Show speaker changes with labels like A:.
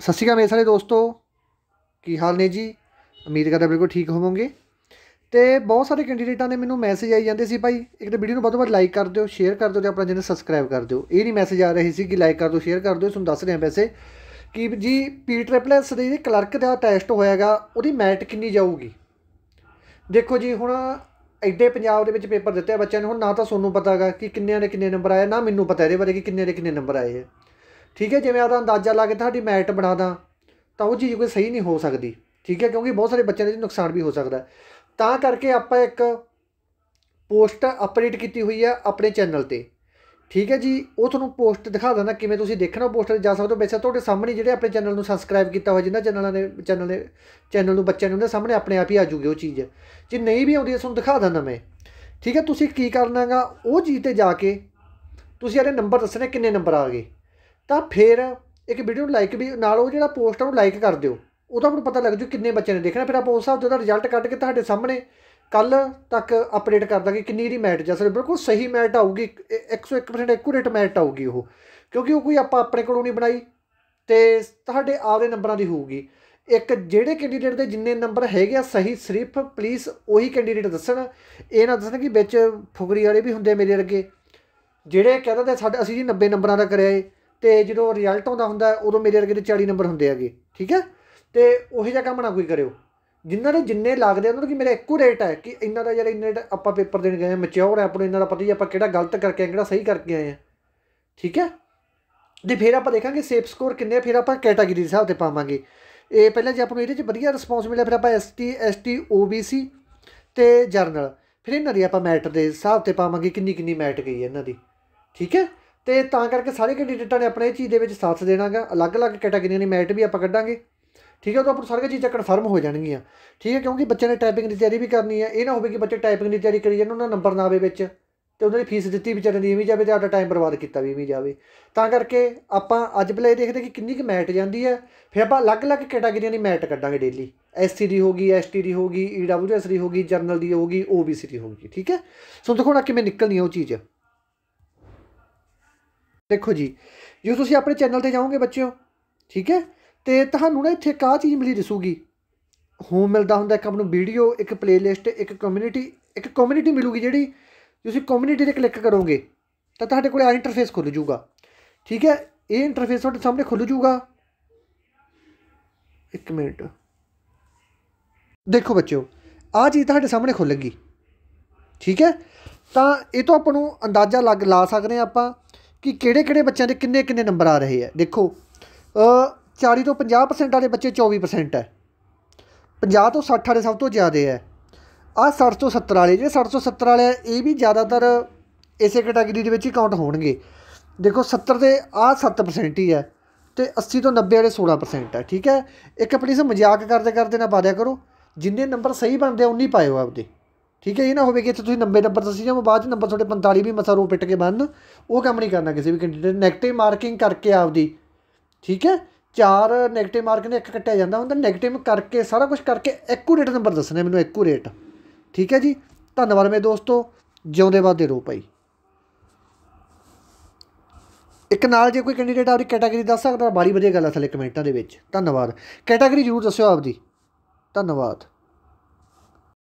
A: ਸਤਿ ਸ਼੍ਰੀ ਅਕਾਲ ਮੇਰੇ ਸਾਰੇ ਦੋਸਤੋ ਕੀ ਹਾਲ ਨੇ ਜੀ ਉਮੀਦ ਕਰਦਾ ਬਿਲਕੁਲ ਠੀਕ ਹੋਵੋਗੇ ਤੇ ਬਹੁਤ ਸਾਰੇ ਕੈਂਡੀਡੇਟਾਂ ਨੇ ਮੈਨੂੰ ਮੈਸੇਜ ਆਈ ਜਾਂਦੇ ਸੀ ਭਾਈ ਇੱਕ ਤਾਂ ਵੀਡੀਓ ਨੂੰ ਬਹੁਤ ਤੋਂ ਵੱਧ ਲਾਈਕ ਕਰ ਦਿਓ ਸ਼ੇਅਰ ਕਰ ਦਿਓ ਤੇ ਆਪਣਾ ਚੈਨਲ ਸਬਸਕ੍ਰਾਈਬ ਕਰ ਦਿਓ ਇਹ ਨਹੀਂ ਮੈਸੇਜ ਆ ਰਹੇ ਸੀ ਕਿ ਲਾਈਕ ਕਰ ਦਿਓ ਸ਼ੇਅਰ ਕਰ ਦਿਓ ਤੁਹਾਨੂੰ ਦੱਸ ਰਿਹਾ ਵੈਸੇ ਕਿ ਜੀ ਪੀ ਟ੍ਰਿਪਲ ਐਸ ਦੇ ਕਲਰਕ ਦਾ ਟੈਸਟ ਹੋਇਆਗਾ ਉਹਦੀ ਮੈਟ ਕਿੰਨੀ ਜਾਊਗੀ ਦੇਖੋ ਜੀ ਹੁਣ ਐਡੇ ਪੰਜਾਬ ਦੇ ਵਿੱਚ ਪੇਪਰ ਦਿੱਤੇ ਆ ਬੱਚਿਆਂ ਨੇ ਹੁਣ ਨਾ ਤਾਂ ਤੁਹਾਨੂੰ ਪਤਾਗਾ ਕਿ ਕਿੰਨਿਆਂ ਨੇ ਕਿੰਨੇ ਨੰਬਰ ਆਏ ਨਾ ਮੈਨੂੰ ਪਤਾ ਇਹਦੇ ਬਾਰੇ ਕਿ ਕਿੰਨੇ ਦੇ ਕਿੰਨੇ ਨੰਬਰ ਆਏ ਹੈ ਠੀਕ ਹੈ ਜਿਵੇਂ ਆਪਦਾ ਅੰਦਾਜ਼ਾ ਲਾ ਕੇ ਤੁਹਾਡੀ ਮੈਰਿਟ ਬਣਾ ਦਾਂ ਤਾਂ ਉਹ ਚੀਜ਼ ਕੋਈ ਸਹੀ ਨਹੀਂ ਹੋ ਸਕਦੀ ਠੀਕ ਹੈ ਕਿਉਂਕਿ ਬਹੁਤ ਸਾਰੇ ਬੱਚਿਆਂ ਦੇ ਨੁਕਸਾਨ ਵੀ ਹੋ ਸਕਦਾ ਤਾਂ ਕਰਕੇ ਆਪਾਂ ਇੱਕ ਪੋਸਟ ਅਪਡੇਟ ਕੀਤੀ ਹੋਈ ਹੈ ਆਪਣੇ ਚੈਨਲ ਤੇ ਠੀਕ ਹੈ ਜੀ ਉਹ ਤੁਹਾਨੂੰ ਪੋਸਟ ਦਿਖਾ ਦਿੰਦਾ ਕਿਵੇਂ ਤੁਸੀਂ ਦੇਖਣਾ ਪੋਸਟ ਜਾ ਸਕਦੇ ਹੋ ਬੇਸ਼ੱਕ ਤੁਹਾਡੇ ਸਾਹਮਣੇ ਜਿਹੜੇ ਆਪਣੇ ਚੈਨਲ ਨੂੰ ਸਬਸਕ੍ਰਾਈਬ ਕੀਤਾ ਹੋਇਆ ਜਿੰਨਾ ਚੈਨਲਾਂ ਨੇ ਚੈਨਲ ਨੇ ਚੈਨਲ ਨੂੰ ਬੱਚਿਆਂ ਨੂੰ ਉਹਦੇ ਸਾਹਮਣੇ ਆਪਣੇ ਆਪ ਹੀ ਆ ਜੂਗੀ ਉਹ ਚੀਜ਼ ਜੇ ਨਹੀਂ ਵੀ ਆਉਂਦੀ ਤੁਹਾਨੂੰ ਦਿਖਾ ਦਿੰਦਾ ਮੈਂ ਠੀਕ ਹੈ ਤੁਸੀਂ ਕੀ ਕਰਨਾਗਾ ਉਹ ਚੀਜ਼ ਤੇ ਜਾ ਕੇ ਤੁਸੀਂ ਇਹਦੇ ਨੰਬਰ ਦੱਸਣੇ ਕਿੰਨੇ ਨੰਬਰ ਆ ਗਏ ਤਾਂ ਫਿਰ ਇੱਕ ਵੀਡੀਓ ਨੂੰ ਲਾਈਕ ਵੀ ਨਾਲ ਉਹ ਜਿਹੜਾ ਪੋਸਟ ਆ ਉਹ ਲਾਈਕ ਕਰ ਦਿਓ ਤਾਂ ਤੁਹਾਨੂੰ ਪਤਾ ਲੱਗ ਜੂ ਕਿੰਨੇ ਬੱਚੇ ਨੇ ਦੇਖਣਾ ਫਿਰ ਆਪਾਂ ਉਸ ਹਿਸਾਬ ਉਹਦਾ ਰਿਜ਼ਲਟ ਕੱਢ ਕੇ ਤੁਹਾਡੇ ਸਾਹਮਣੇ ਕੱਲ ਤੱਕ ਅਪਡੇਟ ਕਰ ਦਾਂਗੇ ਕਿੰਨੀ ਦੀ ਮੈਟ ਜਾਂ ਸਰ ਬਿਲਕੁਲ ਸਹੀ ਮੈਟ ਆਊਗੀ 101% ਐਕੂਰੇਟ ਮੈਟ ਆਊਗੀ ਉਹ ਕਿਉਂਕਿ ਉਹ ਕੋਈ ਆਪਾਂ ਆਪਣੇ ਕੋਲੋਂ ਨਹੀਂ ਬਣਾਈ ਤੇ ਤੁਹਾਡੇ ਆਪਦੇ ਨੰਬਰਾਂ ਦੀ ਹੋਊਗੀ ਇੱਕ ਜਿਹੜੇ ਕੈਂਡੀਡੇਟ ਦੇ ਜਿੰਨੇ ਨੰਬਰ ਹੈਗੇ ਆ ਸਹੀ ਸਿਰਫ ਪਲੀਜ਼ ਉਹੀ ਕੈਂਡੀਡੇਟ ਦੱਸਣ ਇਹ ਨਾ ਦੱਸਣ ਕਿ ਵਿੱਚ ਫੁਗਰੀ ਵਾਲੇ ਵੀ ਹੁੰਦੇ ਮੇਰੇ ਅੱਗੇ ਜਿਹੜੇ ਕਹਿੰਦਾ ਤੇ ਅਸੀਂ ਜੀ 90 ਨੰਬਰਾਂ ਦਾ ਕਰਿਆ ਏ ਤੇ ਜਦੋਂ ਰਿਜ਼ਲਟ ਆਉਂਦਾ ਹੁੰਦਾ ਉਦੋਂ ਮੇਰੇ ਵਰਗੇ ਦੇ 40 ਨੰਬਰ ਹੁੰਦੇ ਆਗੇ ਠੀਕ ਹੈ ਤੇ ਉਹੀ ਜਿਹਾ ਕੰਮ ਨਾ ਕੋਈ ਕਰਿਓ ਜਿਨ੍ਹਾਂ ਦੇ ਜਿੰਨੇ ਲੱਗਦੇ ਉਹਨਾਂ ਨੂੰ ਕਿ ਮੇਰਾ ਇੱਕੋ ਰੇਟ ਹੈ ਕਿ ਇਹਨਾਂ ਦਾ ਜਿਹੜਾ ਇੰਨੇ ਆਪਾਂ ਪੇਪਰ ਦੇਣ ਗਏ ਆ ਮੈਚਿਓਰ ਹੈ ਆਪਣੇ ਇਹਨਾਂ ਦਾ ਪਤਾ ਹੀ ਆਪਾਂ ਕਿਹੜਾ ਗਲਤ ਕਰਕੇ ਆ ਕਿਹੜਾ ਸਹੀ ਕਰਕੇ ਆਏ ਆ ਠੀਕ ਹੈ ਤੇ ਫਿਰ ਆਪਾਂ ਦੇਖਾਂਗੇ ਸੇਫ ਸਕੋਰ ਕਿੰਨੇ ਫਿਰ ਆਪਾਂ ਕੈਟਾਗਰੀ ਦੇ ਹਿਸਾਬ ਤੇ ਪਾਵਾਂਗੇ ਇਹ ਪਹਿਲਾਂ ਜੇ ਆਪਾਂ ਨੂੰ ਇਹਦੇ ਚ ਵਧੀਆ ਰਿਸਪੌਂਸ ਮਿਲਿਆ ਫਿਰ ਆਪਾਂ ਐਸਟੀ ਐਸਟੀ ਓਬੀਸੀ ਤੇ ਜਰਨਲ ਫਿਰ ਇਹਨਾਂ ਦੀ ਆਪਾਂ ਮੈਟਰ ਦੇ ਹਿਸਾਬ ਤੇ ਪਾਵਾਂਗੇ ਕਿੰਨੀ ਕਿੰਨੀ ਮੈਟ ਗਈ ਇਹਨਾਂ ਦੀ ਠੀਕ ਹੈ ਤੇ ਤਾਂ ਕਰਕੇ ਸਾਰੇ ਕੈਂਡੀਡੇਟਾਂ ਨੇ ਆਪਣੇ ਇਹ ਚੀਜ਼ ਦੇ ਵਿੱਚ ਸਾਥ ਦੇਣਾਗਾ ਅਲੱਗ-ਅਲੱਗ ਕੈਟਾਗਰੀਆਂ ਦੀ ਮੈਰਿਟ ਵੀ ਆਪਾਂ ਕੱਢਾਂਗੇ ਠੀਕ ਹੈ ਤਾਂ ਆਪਾਂ ਸਾਰੀਆਂ ਚੀਜ਼ਾਂ ਕਨਫਰਮ ਹੋ ਜਾਣਗੀਆਂ ਠੀਕ ਹੈ ਕਿਉਂਕਿ ਬੱਚੇ ਨੇ ਟਾਈਪਿੰਗ ਦੀ ਤਿਆਰੀ ਵੀ ਕਰਨੀ ਹੈ ਇਹ ਨਾ ਹੋਵੇ ਕਿ ਬੱਚੇ ਟਾਈਪਿੰਗ ਦੀ ਤਿਆਰੀ ਕਰੀ ਜਾਣ ਉਹਨਾਂ ਨੰਬਰ ਨਾ ਆਵੇ ਵਿੱਚ ਤੇ ਉਹਨਾਂ ਦੀ ਫੀਸ ਦਿੱਤੀ ਵਿਚਾਰੇ ਦੀ ਵੀ ਜਾਵੇ ਤੇ ਆਪਣਾ ਟਾਈਮ ਬਰਬਾਦ ਕੀਤਾ ਵੀ ਵੀ ਜਾਵੇ ਤਾਂ ਕਰਕੇ ਆਪਾਂ ਅੱਜ ਬਲੇ ਦੇਖਦੇ ਕਿ ਕਿੰਨੀ ਕੁ ਮੈਟ ਜਾਂਦੀ ਹੈ ਫਿਰ ਆਪਾਂ ਅਲੱਗ-ਅਲੱਗ ਕੈਟਾਗਰੀਆਂ e ਦੀ ਮੈਟ ਕੱਢਾਂਗੇ ਡੇਲੀ ਐਸਸੀ ਦੀ ਹੋਗੀ ਐਸਟੀ ਦੀ ਹੋਗੀ ਈਡਬਲਯੂਐਸ ਦੀ ਹੋਗੀ ਜਰਨਲ ਦੀ ਹੋਗੀ ਓਬੀਸੀ ਦੀ ਹੋਗੀ ਠੀਕ ਹੈ ਸੋ ਦੇਖੋ ਨਾ ਕਿਵੇਂ ਨਿਕਲਦੀ ਹੈ ਉਹ ਚੀਜ਼ ਦੇਖੋ ਜੀ ਜੇ ਤੁਸੀਂ ਆਪਣੇ ਚੈਨਲ ਤੇ ਜਾਓਗੇ ਬੱਚਿਓ ਠੀਕ ਹੈ ਤੇ ਤੁਹਾਨੂੰ ਨਾ ਇੱਥੇ ਕਾ ਚੀਜ਼ ਮਿਲੀ ਦਿਸੂਗੀ ਹੋਮ ਮਿਲਦਾ ਹੁੰਦਾ ਇੱਕ ਆਪ ਨੂੰ ਵੀਡੀਓ ਇੱਕ ਪਲੇਲਿਸਟ ਇੱਕ ਕਮਿਊਨਿਟੀ ਇੱਕ ਕਮਿਊਨਿਟੀ ਮਿਲੂਗੀ ਜਿਹੜੀ ਤੁਸੀਂ ਕਮਿਊਨਿਟੀ ਤੇ ਕਲਿੱਕ ਕਰੋਗੇ ਤਾਂ ਤੁਹਾਡੇ ਕੋਲ ਆ ਇੰਟਰਫੇਸ ਖੁੱਲ ਜਾਊਗਾ ਠੀਕ ਹੈ ਇਹ ਇੰਟਰਫੇਸ ਤੁਹਾਡੇ ਸਾਹਮਣੇ ਖੁੱਲ ਜਾਊਗਾ ਇੱਕ ਮਿੰਟ ਦੇਖੋ ਬੱਚਿਓ ਆ ਚੀਜ਼ ਤੁਹਾਡੇ ਸਾਹਮਣੇ ਖੁੱਲ ਗਈ ਠੀਕ ਹੈ ਤਾਂ ਇਹ ਤੋਂ ਆਪਾਂ ਨੂੰ ਅੰਦਾਜ਼ਾ ਲਾ ਸਕਦੇ ਆਪਾਂ ਕਿ ਕਿਹੜੇ ਕਿਹੜੇ ਬੱਚਿਆਂ ਦੇ ਕਿੰਨੇ ਕਿੰਨੇ ਨੰਬਰ ਆ ਰਹੇ ਹੈ ਦੇਖੋ 40 ਤੋਂ 50% ਵਾਲੇ ਬੱਚੇ 24% ਹੈ 50 ਤੋਂ 60 ਵਾਲੇ ਸਭ ਤੋਂ ਜ਼ਿਆਦਾ ਹੈ ਆ 60 ਤੋਂ 70 ਵਾਲੇ ਜਿਹੜੇ 60 ਤੋਂ 70 ਵਾਲੇ ਇਹ ਵੀ ਜ਼ਿਆਦਾਤਰ ਇਸੇ ਕੈਟਾਗਰੀ ਦੇ ਵਿੱਚ ਹੀ ਕਾਊਂਟ ਹੋਣਗੇ ਦੇਖੋ 70 ਦੇ ਆ 7% ਹੀ ਹੈ ਤੇ 80 ਤੋਂ 90 ਵਾਲੇ 16% ਹੈ ਠੀਕ ਹੈ ਇੱਕ ਪਲੀਜ਼ ਮਜ਼ਾਕ ਕਰਦੇ ਕਰਦੇ ਨਾ ਪਾ ਦਿਆ ਕਰੋ ਜਿੰਨੇ ਨੰਬਰ ਸਹੀ ਬਣਦੇ ਉਨੀ ਪਾਇਓ ਆਪਦੇ ਠੀਕ ਹੈ ਇਹ ਨਾ ਹੋਵੇ ਕਿ ਇੱਥੇ ਤੁਸੀਂ 90 ਨੰਬਰ ਦੱਸੀ ਜਾਓ ਬਾਅਦ ਚ ਨੰਬਰ ਤੁਹਾਡੇ 45 ਵੀ ਮਸਾ ਰੋ ਪਿੱਟ ਕੇ ਬੰਨ ਉਹ ਕੰਮ ਨਹੀਂ ਕਰਨਾ ਕਿਸੇ ਵੀ ਕੈਂਡੀਡੇਟ ਨੈਗੇਟਿਵ ਮਾਰਕਿੰਗ ਕਰਕੇ ਆਪਦੀ ਠੀਕ ਹੈ ਚਾਰ ਨੈਗੇਟਿਵ ਮਾਰਕ ਨੇ ਇੱਕ ਕੱਟਿਆ ਜਾਂਦਾ ਹੁੰਦਾ ਨੈਗੇਟਿਵ ਕਰਕੇ ਸਾਰਾ ਕੁਝ ਕਰਕੇ ਐਕੂਰੇਟ ਨੰਬਰ ਦੱਸਣਾ ਮੈਨੂੰ ਐਕੂਰੇਟ ਠੀਕ ਹੈ ਜੀ ਧੰਨਵਾਦ ਮੇਰੇ ਦੋਸਤੋ ਜਿਉਂਦੇ ਬਾਦ ਦੇ ਰੋ ਭਾਈ ਇੱਕ ਨਾਲ ਜੇ ਕੋਈ ਕੈਂਡੀਡੇਟ ਆਪਦੀ ਕੈਟਾਗਰੀ ਦੱਸ ਸਕਦਾ ਬਾਰੀ ਵਧੀਆ ਗੱਲ ਆ ਥੱਲੇ ਕਮੈਂਟਾਂ ਦੇ ਵਿੱਚ ਧੰਨਵਾਦ ਕੈਟਾਗਰੀ ਜ਼ਰੂਰ ਦੱਸਿਓ ਆਪਦੀ ਧੰਨਵਾਦ